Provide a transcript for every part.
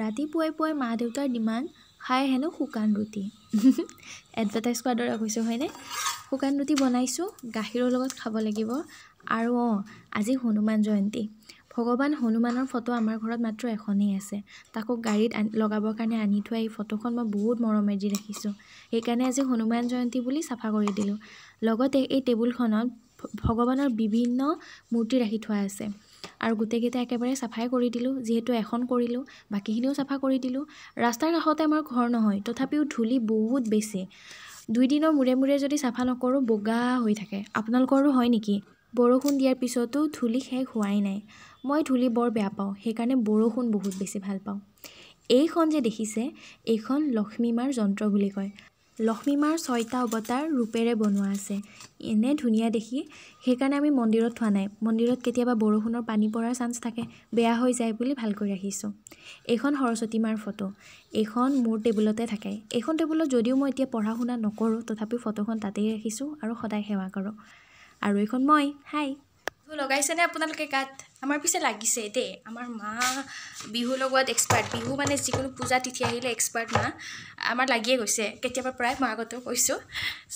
ৰাতি পুৱাই পুৱাই মা দেউতাৰ ডিমাণ্ড খাই হেনো শুকান ৰুটি এডভাৰটাইজ কৰাৰ দৰে কৈছোঁ হয়নে শুকান ৰুটি বনাইছোঁ গাখীৰৰ লগত খাব লাগিব আৰু অঁ আজি হনুমান জয়ন্তী ভগৱান হনুমানৰ ফটো আমাৰ ঘৰত মাত্ৰ এখনেই আছে তাকো গাড়ীত লগাবৰ কাৰণে আনি থোৱা এই ফটোখন মই বহুত মৰমে দি ৰাখিছোঁ সেইকাৰণে আজি হনুমান জয়ন্তী বুলি চাফা কৰি দিলোঁ লগতে এই টেবুলখনত ভগৱানৰ বিভিন্ন মূৰ্তি ৰাখি থোৱা আছে আৰু গোটেইকেইটা একেবাৰে চাফাই কৰি দিলোঁ যিহেতু এখন কৰিলোঁ বাকীখিনিও চাফা কৰি দিলোঁ ৰাস্তাৰ কাষতে আমাৰ ঘৰ নহয় তথাপিও ধূলি বহুত বেছি দুই দিনৰ মূৰে মূৰে যদি চাফা নকৰোঁ বগা হৈ থাকে আপোনালোকৰো হয় নেকি বৰষুণ দিয়াৰ পিছতো ধূলি শেষ হোৱাই নাই মই ধূলি বৰ বেয়া পাওঁ সেইকাৰণে বৰষুণ বহুত বেছি ভাল পাওঁ এইখন যে দেখিছে এইখন লক্ষ্মীমাৰ যন্ত্ৰ বুলি কয় লক্ষ্মী মাৰ ছয়টা অৱতাৰ ৰূপেৰে বনোৱা আছে এনে ধুনীয়া দেখি সেইকাৰণে আমি মন্দিৰত থোৱা নাই মন্দিৰত কেতিয়াবা বৰষুণৰ পানী পৰাৰ চান্স থাকে বেয়া হৈ যায় বুলি ভালকৈ ৰাখিছোঁ এইখন সৰস্বতী মাৰ ফটো এইখন মোৰ টেবুলতে থাকে এইখন টেবুলত যদিও মই এতিয়া পঢ়া শুনা নকৰোঁ তথাপিও ফটোখন তাতেই ৰাখিছোঁ আৰু সদায় সেৱা কৰোঁ আৰু এইখন মই হাই লগাইছেনে আপোনালোকে কাঠ আমাৰ পিছে লাগিছে দেই আমাৰ মা বিহু লগত এক্সপাৰ্ট বিহু মানে যিকোনো পূজা তিথি আহিলে এক্সপাৰ্ট মা আমাৰ লাগিয়ে গৈছে কেতিয়াবা প্ৰায় মই আগতেও কৈছোঁ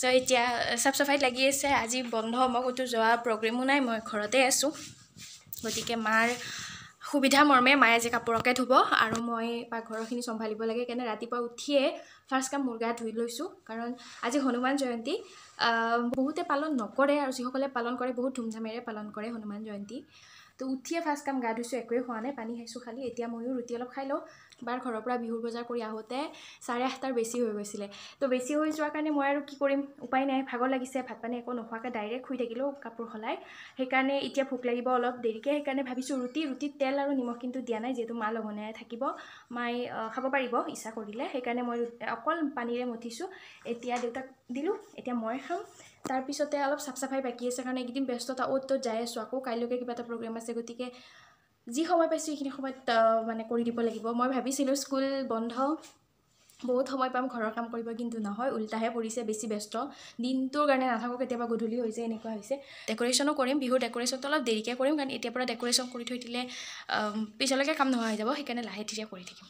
চ' এতিয়া চাফ চাফাইত লাগি আছে আজি বন্ধ মই ক'তো যোৱা প্ৰগ্ৰেমো নাই মই ঘৰতে আছোঁ গতিকে মাৰ সুবিধা মৰ্মে মায়ে যে কাপোৰকে ধুব আৰু মই পাকঘৰৰখিনি চম্ভালিব লাগে সেইকাৰণে ৰাতিপুৱা উঠিয়ে ফাৰ্ষ্ট কাম মোৰ গা ধুই লৈছোঁ কাৰণ আজি হনুমান জয়ন্তী বহুতে পালন নকৰে আৰু যিসকলে পালন কৰে বহুত ধুমধামেৰে পালন কৰে হনুমান জয়ন্তী তো উঠিয়ে ফাৰ্ষ্ট কাম গা ধুইছোঁ একোৱেই হোৱা নাই পানী খাইছোঁ খালি এতিয়া ময়ো ৰুটি অলপ খাই লওঁ বাৰ ঘৰৰ পৰা বিহুৰ বজাৰ কৰি আহোঁতে চাৰে আঠটাৰ বেছি হৈ গৈছিলে তো বেছি হৈ যোৱাৰ কাৰণে মই আৰু কি কৰিম উপায় নাই ভাগৰ লাগিছে ভাত পানী একো নোহোৱাকৈ ডাইৰেক্ট শুই থাকিলোঁ কাপোৰ সলাই সেইকাৰণে এতিয়া ভোক লাগিব অলপ দেৰিকৈ সেইকাৰণে ভাবিছোঁ ৰুটি ৰুটিত তেল আৰু নিমখ কিন্তু দিয়া নাই যিহেতু মা লঘোণে থাকিব মাই খাব পাৰিব ইচ্ছা কৰিলে সেইকাৰণে মই অকল পানীৰে মঠিছোঁ এতিয়া দেউতাক দিলোঁ এতিয়া মই খাম তাৰপিছতে অলপ চাফ চাফাই বাকী আছে কাৰণে এইকেইদিন ব্যস্ততা অ'ত ত'ত যাই আছোঁ আকৌ কাইলৈকে কিবা এটা প্ৰগ্ৰেম আছে গতিকে যি সময় পাইছোঁ সেইখিনি সময়ত মানে কৰি দিব লাগিব মই ভাবিছিলোঁ স্কুল বন্ধ বহুত সময় পাম ঘৰৰ কাম কৰিব কিন্তু নহয় ওলটাহে পৰিছে বেছি ব্যস্ত দিনটোৰ কাৰণে নাথাকোঁ কেতিয়াবা গধূলি হৈছে এনেকুৱা হৈছে ডেকৰেশ্যনো কৰিম বিহুৰ ডেকৰেশ্যনটো অলপ দেৰিকৈ কৰিম কাৰণ এতিয়াৰ পৰা ডেকৰেশ্যন কৰি থৈ দিলে পিছলৈকে কাম নোহোৱা হৈ যাব সেইকাৰণে লাহে ধীৰে কৰি থাকিম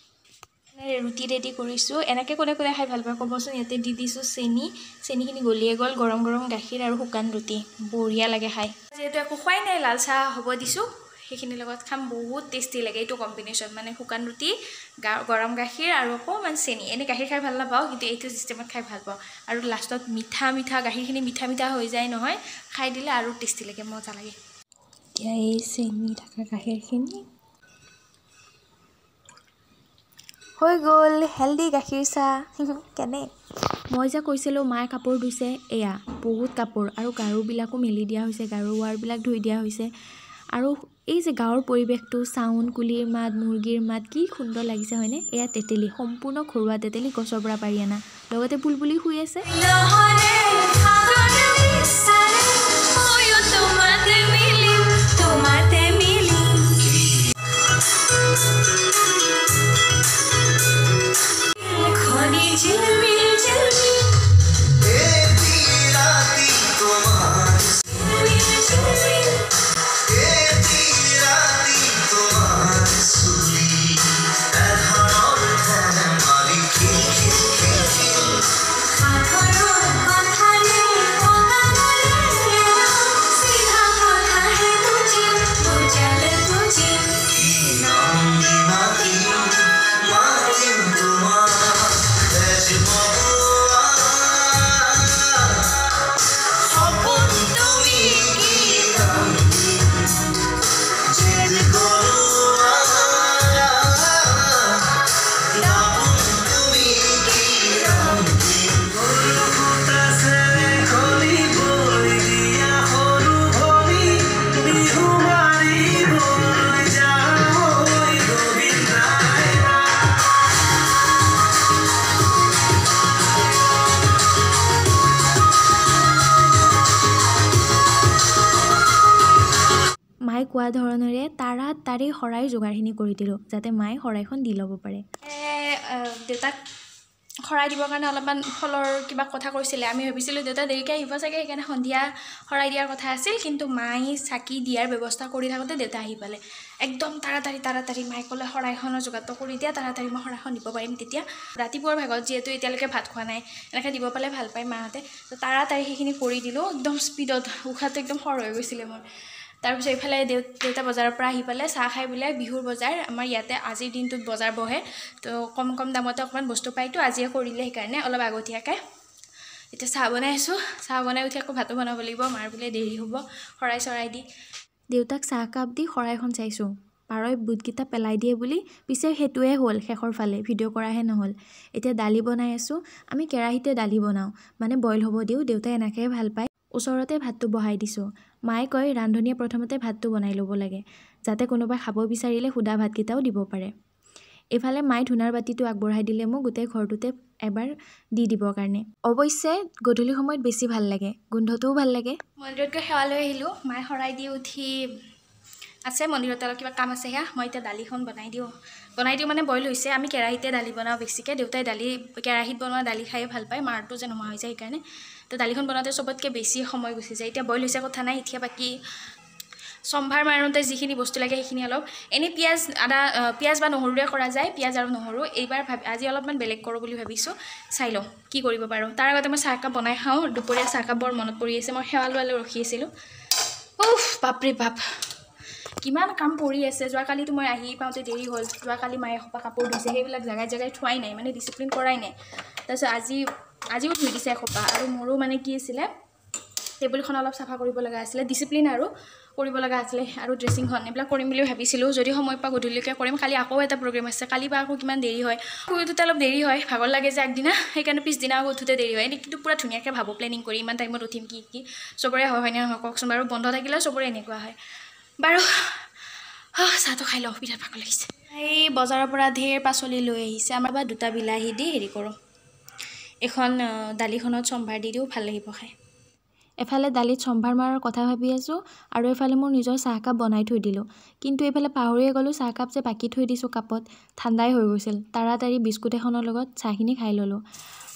ৰুটি ৰেডি কৰিছোঁ এনেকৈ কোনে কোনে খাই ভাল পায় ক'বচোন ইয়াতে দি দিছোঁ চেনি চেনিখিনি গলিয়ে গ'ল গৰম গৰম গাখীৰ আৰু শুকান ৰুটি বঢ়িয়া লাগে খাই যিহেতু একো খোৱাই নাই লাল চাহ হ'ব দিছোঁ সেইখিনিৰ লগত খাম বহুত টেষ্টি লাগে এইটো কম্বিনেশ্যন মানে শুকান ৰুটি গৰম গাখীৰ আৰু অকণমান চেনি এনেই গাখীৰ খাই ভাল নাপাওঁ কিন্তু এইটো চিষ্টেমত খাই ভাল পাওঁ আৰু লাষ্টত মিঠা মিঠা গাখীৰখিনি মিঠা মিঠা হৈ যায় নহয় খাই দিলে আৰু টেষ্টি লাগে মজা লাগে এতিয়া এই চেনি থকা গাখীৰখিনি হৈ গ'ল হেল্ডি গাখীৰ চাহ কেনে মই যে কৈছিলোঁ মায়ে কাপোৰ ধুইছে এয়া বহুত কাপোৰ আৰু গাৰুবিলাকো মেলি দিয়া হৈছে গাৰু ৱাৰবিলাক ধুই দিয়া হৈছে আৰু এই যে গাঁৱৰ পৰিৱেশটো চাউন কুলিৰ মাত মুৰ্গীৰ মাত কি সুন্দৰ লাগিছে হয়নে এয়া তেতেলী সম্পূৰ্ণ ঘৰুৱা তেতেলী গছৰ পৰা পাৰি অনা লগতে বুলবুলি শুই আছে কোৱা ধৰণেৰে তাৰা তাৰেই শৰাইৰ যোগাৰখিনি কৰি দিলোঁ যাতে মায়ে শৰাইখন দি ল'ব পাৰে দেউতাক শৰাই দিবৰ কাৰণে অলপমান ফলৰ কিবা কথা কৈছিলে আমি ভাবিছিলোঁ দেউতা দেৰিকৈ আহিব চাগে সেইকাৰণে সন্ধিয়া শৰাই দিয়াৰ কথা আছিল কিন্তু মায়ে চাকি দিয়াৰ ব্যৱস্থা কৰি থাকোঁতে দেউতা আহি পালে একদম তাৰাতাৰি তাৰাতাৰি মায়ে ক'লে শৰাইখনৰ যোগাৰটো কৰি দিয়া তাৰাতাৰি মই শৰাইখন দিব পাৰিম তেতিয়া ৰাতিপুৱাৰ ভাগত যিহেতু এতিয়ালৈকে ভাত খোৱা নাই এনেকৈ দিব পালে ভাল পায় মাহঁতে তো তাৰাতাৰি সেইখিনি কৰি দিলোঁ একদম স্পীডত উশাহটো একদম সৰ হৈ গৈছিলে মোৰ তাৰপিছত এইফালে দেউ দেউতা বজাৰৰ পৰা আহি পেলাই চাহ খাই বোলে বিহুৰ বজাৰ আমাৰ ইয়াতে আজিৰ দিনটোত বজাৰ বহে তো কম কম দামতে অকণমান বস্তু পাইতো আজিয়ে কৰিলে সেইকাৰণে অলপ আগতীয়াকৈ এতিয়া চাহ বনাই আছোঁ চাহ বনাই উঠি আকৌ ভাতো বনাব লাগিব মাৰ বোলে দেৰি হ'ব শৰাই চৰাই দি দেউতাক চাহকাপ দি শৰাইখন চাইছোঁ পাৰই বুটকেইটা পেলাই দিয়ে বুলি পিছে সেইটোৱে হ'ল শেষৰ ফালে ভিডিঅ' কৰাহে নহ'ল এতিয়া দালি বনাই আছোঁ আমি কেৰাহীতে দালি বনাওঁ মানে বইল হ'ব দিওঁ দেউতাই এনেকৈয়ে ভাল পায় ওচৰতে ভাতটো বহাই দিছোঁ মায়ে কয় ৰান্ধনীয়ে প্ৰথমতে ভাতটো বনাই ল'ব লাগে যাতে কোনোবাই খাব বিচাৰিলে সুদা ভাতকেইটাও দিব পাৰে এইফালে মায়ে ধূনাৰ বাতিটো আগবঢ়াই দিলে মোক গোটেই ঘৰটোতে এবাৰ দি দিবৰ কাৰণে অৱশ্যে গধূলি সময়ত বেছি ভাল লাগে গোন্ধটোও ভাল লাগে মন্দিৰত গৈ সেৱা লৈ আহিলোঁ মায়ে শৰাই দি উঠি আছে মন্দিৰত অলপ কিবা কাম আছে সেয়া মই এতিয়া দালিখন বনাই দিওঁ বনাই দিওঁ মানে বইল হৈছে আমি কেৰাহীতে দালি বনাওঁ বেছিকৈ দেউতাই দালি কেৰাহীত বনোৱা দালি খায়ে ভাল পায় মাৰটো যে নোহোৱা হৈ যায় সেইকাৰণে তো দালিখন বনাওঁতে চবতকৈ বেছি সময় গুচি যায় এতিয়া বইল হৈছে কথা নাই এতিয়া বাকী চম্ভাৰ মাৰোঁতে যিখিনি বস্তু লাগে সেইখিনি অলপ এনেই পিঁয়াজ আদা পিঁয়াজ বা নহৰুৰে কৰা যায় পিঁয়াজ আৰু নহৰু এইবাৰ ভাবি আজি অলপমান বেলেগ কৰোঁ বুলি ভাবিছোঁ চাই লওঁ কি কৰিব পাৰোঁ তাৰ আগতে মই চাহকাপ বনাই খাওঁ দুপৰীয়া চাহকাপ বৰ মনত পৰি আছে মই সেৱা লোৱালৈ ৰখি আছিলোঁ উফ বাপৰে বাপ কিমান কাম পৰি আছে যোৱাকালিতো মই আহি পাওঁতে দেৰি হ'ল যোৱাকালি মায়ে এসোপা কাপোৰ দিছে সেইবিলাক জেগাই জেগাই থোৱাই নাই মানে ডিচিপ্লিন কৰাই নাই তাৰপিছত আজি আজিও ধুই দিছে এসোপা আৰু মোৰো মানে কি আছিলে টেবুলখন অলপ চাফা কৰিব লগা আছিলে ডিচিপ্লিন আৰু কৰিব লগা আছিলে আৰু ড্ৰেছিংখন এইবিলাক কৰিম বুলি ভাবিছিলোঁ যদি সময় পৰা গধূলিকে কৰিম কালি আকৌ এটা প্ৰগ্ৰেম আছে কালি বা আকৌ কিমান দেৰি হয় শুই শুয়োতে অলপ দেৰি হয় ভাগৰ লাগে যে আগদিনা সেইকাৰণে পিছদিনা আকৌ উঠোঁতে দেৰি হয় এনেই কিন্তু পূৰা ধুনীয়াকৈ ভাবোঁ প্লেনিং কৰি ইমান টাইমত উঠিম কি কি চবৰে হয় হয়নে নহয় কওকচোন বাৰু বন্ধ থাকিলেও চবৰে এনেকুৱা হয় বাৰু চাহটো খাই লওঁ বিৰাট ভাগৰ লাগিছে এই বজাৰৰ পৰা ঢেৰ পাচলি লৈ আহিছে আমাৰ বা দুটা বিলাহী দি হেৰি কৰোঁ এখন দালিখনত চম্ভাৰ দি দিওঁ ভাল লাগিব খাই এফালে দালিত চম্ভাৰ মৰাৰ কথা ভাবি আছোঁ আৰু এফালে মোৰ নিজৰ চাহকাপ বনাই থৈ দিলোঁ কিন্তু এইফালে পাহৰিয়ে গ'লোঁ চাহকাপ যে বাকী থৈ দিছোঁ কাপত ঠাণ্ডাই হৈ গৈছিল তাৰাতাৰি বিস্কুট এখনৰ লগত চাহখিনি খাই ল'লোঁ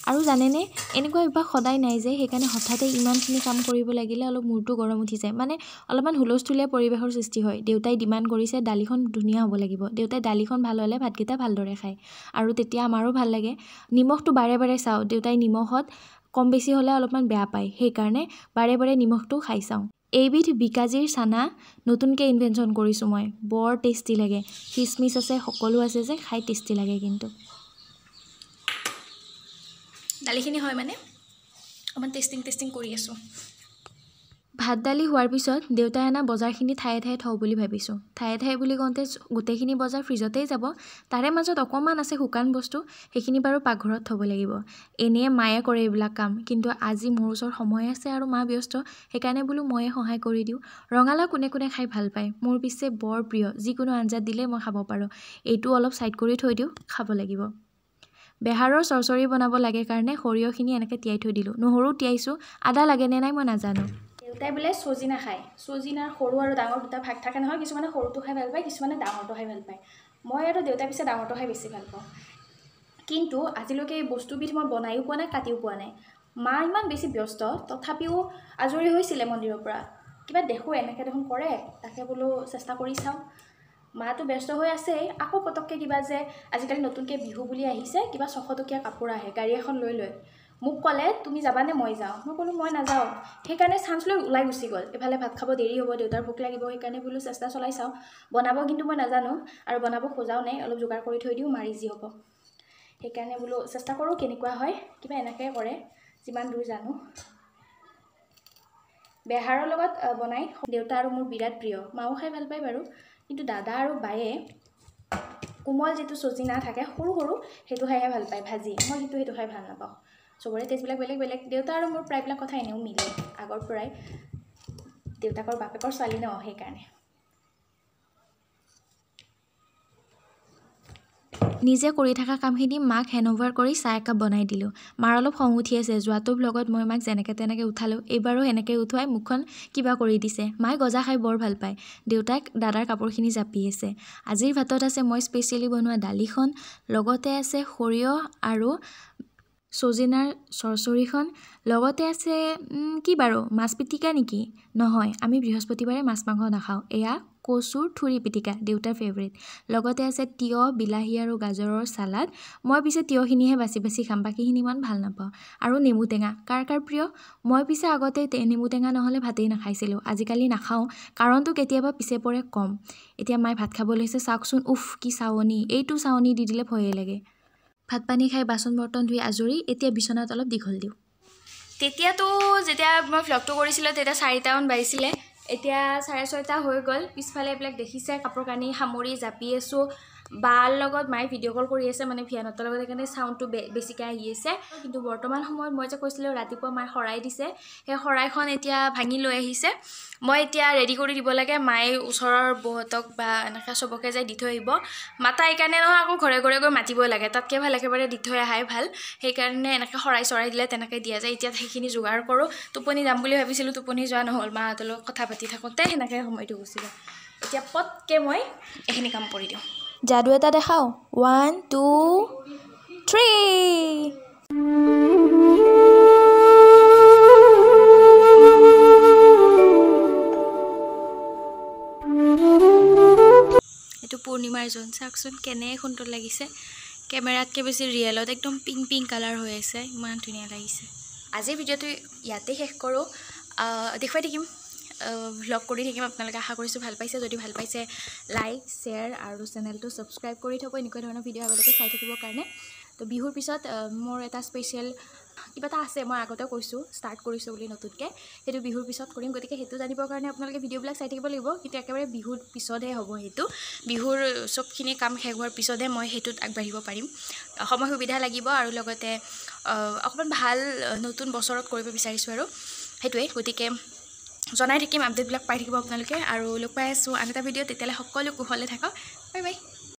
আৰু জানেনে এনেকুৱা অভ্যাস সদায় নাই যে সেইকাৰণে হঠাতে ইমানখিনি কাম কৰিব লাগিলে অলপ মূৰটো গৰম উঠি যায় মানে অলপমান হুলস্থুলীয়া পৰিৱেশৰ সৃষ্টি হয় দেউতাই ডিমাণ্ড কৰিছে দালিখন ধুনীয়া হ'ব লাগিব দেউতাই দালিখন ভাল হ'লে ভাতকেইটা ভালদৰে খায় আৰু তেতিয়া আমাৰো ভাল লাগে নিমখটো বাৰে বাৰে চাওঁ দেউতাই নিমখত কম বেছি হ'লে অলপমান বেয়া পায় সেইকাৰণে বাৰে বাৰে নিমখটো খাই চাওঁ এইবিধ বিকাজীৰ চানা নতুনকৈ ইনভেনশ্যন কৰিছোঁ মই বৰ টেষ্টি লাগে খিচমিচ আছে সকলো আছে যে খাই টেষ্টি লাগে কিন্তু দালিখিনি হয় মানে অকণমান টেষ্টিং টেষ্টিং কৰি আছোঁ ভাত দালি হোৱাৰ পিছত দেউতাই আনা বজাৰখিনি ঠায়ে ঠায়ে থওঁ বুলি ভাবিছোঁ ঠায়ে ঠায়ে বুলি কওঁতে গোটেইখিনি বজাৰ ফ্ৰিজতেই যাব তাৰে মাজত অকণমান আছে শুকান বস্তু সেইখিনি বাৰু পাকঘৰত থ'ব লাগিব এনেয়ে মায়ে কৰে এইবিলাক কাম কিন্তু আজি মোৰ ওচৰত সময় আছে আৰু মা ব্যস্ত সেইকাৰণে বোলো ময়ে সহায় কৰি দিওঁ ৰঙালাও কোনে কোনে খাই ভাল পায় মোৰ পিছে বৰ প্ৰিয় যিকোনো আঞ্জাত দিলেই মই খাব পাৰোঁ এইটো অলপ ছাইড কৰি থৈ দিওঁ খাব লাগিব বেহাৰৰ চৰচৰি বনাব লাগে কাৰণে সৰিয়হখিনি এনেকৈ তিয়াই থৈ দিলোঁ নহৰু তিয়াইছোঁ আদা লাগেনে নাই মই নাজানো দেউতাই বোলে চজি নাখায় চজিনাৰ সৰু আৰু ডাঙৰ দুটা ভাগ থাকে নহয় কিছুমানে সৰুটো খাই ভাল পায় কিছুমানে ডাঙৰটো খাই ভাল পায় মই আৰু দেউতাই পিছে ডাঙৰটো খাই বেছি ভাল পাওঁ কিন্তু আজিলৈকে এই বস্তুবিধ মই বনায়ো পোৱা নাই কাটিও পোৱা নাই মা ইমান বেছি ব্যস্ত তথাপিও আজৰি হৈছিলে মন্দিৰৰ পৰা কিবা দেখোঁ এনেকৈ দেখোন কৰে তাকে বোলো চেষ্টা কৰি চাওঁ মাটো ব্যস্ত হৈ আছেই আকৌ পটককৈ কিবা যে আজিকালি নতুনকৈ বিহু বুলি আহিছে কিবা ছশ টকীয়া কাপোৰ আহে গাড়ী এখন লৈ লৈ মোক ক'লে তুমি যাবানে মই যাওঁ মই ক'লোঁ মই নাযাওঁ সেইকাৰণে চাঞ্চ লৈ ওলাই গুচি গ'ল এফালে ভাত খাব দেৰি হ'ব দেউতাৰ ভোক লাগিব সেইকাৰণে বোলো চেষ্টা চলাই চাওঁ বনাব কিন্তু মই নাজানো আৰু বনাব খোজাও নাই অলপ যোগাৰ কৰি থৈ দিওঁ মাৰি যি হ'ব সেইকাৰণে বোলো চেষ্টা কৰোঁ কেনেকুৱা হয় কিবা এনেকৈ কৰে যিমান দূৰ জানো বেহাৰৰ লগত বনাই দেউতা আৰু মোৰ বিৰাট প্ৰিয় মাও খাই ভাল পায় বাৰু কিন্তু দাদা আৰু বায়ে কোমল যিটো চজিনা থাকে সৰু সৰু সেইটো খাইহে ভাল পায় ভাজি মই সেইটো খাই ভাল নাপাওঁ চবৰে টেষ্টবিলাক বেলেগ বেলেগ দেউতা আৰু মোৰ প্ৰায়বিলাক কথা এনেও মিলে আগৰ পৰাই দেউতাকৰ বাপেকৰ ছোৱালী ন সেইকাৰণে নিজে কৰি থকা কামখিনি মাক হেণ্ড অভাৰ কৰি চাহ একাপ বনাই দিলোঁ মাৰ অলপ খং উঠি আছে যোৱাটোৰ লগত মই মাক যেনেকৈ তেনেকৈ উঠালোঁ এইবাৰো এনেকৈ উঠোৱাই মুখখন কিবা কৰি দিছে মায়ে গজা খাই বৰ ভাল পায় দেউতাক দাদাৰ কাপোৰখিনি জাপি আছে আজিৰ ভাতত আছে মই স্পেচিয়েলি বনোৱা দালিখন লগতে আছে সৰিয়হ আৰু চজিনাৰ চৰচৰিখন লগতে আছে কি বাৰু মাছ পিটিকা নেকি নহয় আমি বৃহস্পতিবাৰে মাছ মাংস নাখাওঁ এয়া কচুৰ থুৰি পিটিকা দেউতাৰ ফেভৰেট লগতে আছে তিয়ঁহ বিলাহী আৰু গাজৰৰ চালাড মই পিছে তিয়হখিনিহে বাচি বাচি খাম বাকীখিনি ইমান ভাল নাপাওঁ আৰু নেমু টেঙা কাৰ কাৰ প্ৰিয় মই পিছে আগতে নেমু টেঙা নহ'লে ভাতেই নাখাইছিলোঁ আজিকালি নাখাওঁ কাৰণটো কেতিয়াবা পিছে পৰে কম এতিয়া মায়ে ভাত খাবলৈ হৈছে চাওকচোন উফ কি চাৱনি এইটো চাৱনি দি দিলে ভয়েই লাগে ভাত পানী খাই বাচন বৰ্তন ধুই আজৰি এতিয়া বিচনাত অলপ দীঘল দিওঁ তেতিয়াতো যেতিয়া মই ভ্লগটো কৰিছিলোঁ তেতিয়া চাৰিটামান বাজিছিলে এতিয়া চাৰে ছয়টা হৈ গ'ল পিছফালে এইবিলাক দেখিছে কাপোৰ কানি সামৰি জাপি আছোঁ বাৰ লগত মায়ে ভিডিঅ' কল কৰি আছে মানে ভিয়ানহঁতৰ লগত সেইকাৰণে চাউণ্ডটো বে বেছিকৈ আহি আছে কিন্তু বৰ্তমান সময়ত মই যে কৈছিলোঁ ৰাতিপুৱা মায়ে শৰাই দিছে সেই শৰাইখন এতিয়া ভাঙি লৈ আহিছে মই এতিয়া ৰেডি কৰি দিব লাগে মায়ে ওচৰৰ বহঁতক বা এনেকৈ চবকে যাই দি থৈ আহিব মাতা এইকাৰণে নহয় আকৌ ঘৰে ঘৰে গৈ মাতিব লাগে তাতকৈ ভাল একেবাৰে দি থৈ অহাই ভাল সেইকাৰণে এনেকৈ শৰাই চৰাই দিলে তেনেকৈ দিয়া যায় এতিয়া সেইখিনি যোগাৰ কৰোঁ টোপনি যাম বুলি ভাবিছিলোঁ টোপনি যোৱা নহ'ল মাহঁতৰ লগত কথা পাতি থাকোঁতে সেনেকৈ সময়টো গুচি যাওঁ এতিয়া পটকৈ মই এইখিনি কাম কৰি দিওঁ যাদু এটা দেখাওঁ ওৱান টু থ্ৰী এইটো পূৰ্ণিমাৰ জোন চাওকচোন কেনে সুন্দৰ লাগিছে কেমেৰাতকৈ বেছি ৰিয়েলত একদম পিংক পিংক কালাৰ হৈ আছে ইমান ধুনীয়া লাগিছে আজিৰ ভিডিঅ'টো ইয়াতে শেষ কৰোঁ দেখুৱাই থাকিম ভ্লগ কৰি থাকিম আপোনালোকে আশা কৰিছোঁ ভাল পাইছে যদি ভাল পাইছে লাইক শ্বেয়াৰ আৰু চেনেলটো ছাবস্ক্ৰাইব কৰি থ'ব এনেকুৱা ধৰণৰ ভিডিঅ' আগলৈকে চাই থাকিবৰ কাৰণে তো বিহুৰ পিছত মোৰ এটা স্পেচিয়েল কিবা এটা আছে মই আগতেও কৈছোঁ ষ্টাৰ্ট কৰিছোঁ বুলি নতুনকৈ সেইটো বিহুৰ পিছত কৰিম গতিকে সেইটো জানিবৰ কাৰণে আপোনালোকে ভিডিঅ'বিলাক চাই থাকিব লাগিব কিন্তু একেবাৰে বিহুৰ পিছতহে হ'ব সেইটো বিহুৰ চবখিনি কাম শেষ হোৱাৰ পিছতহে মই সেইটোত আগবাঢ়িব পাৰিম সময় সুবিধা লাগিব আৰু লগতে অকণমান ভাল নতুন বছৰত কৰিব বিচাৰিছোঁ আৰু সেইটোৱে গতিকে জনাই থাকিম আপডেটবিলাক পাই থাকিব আপোনালোকে আৰু লগ পাই আছোঁ আন এটা ভিডিঅ' তেতিয়াহ'লে সকলো কুশলে থাকক বাই বাই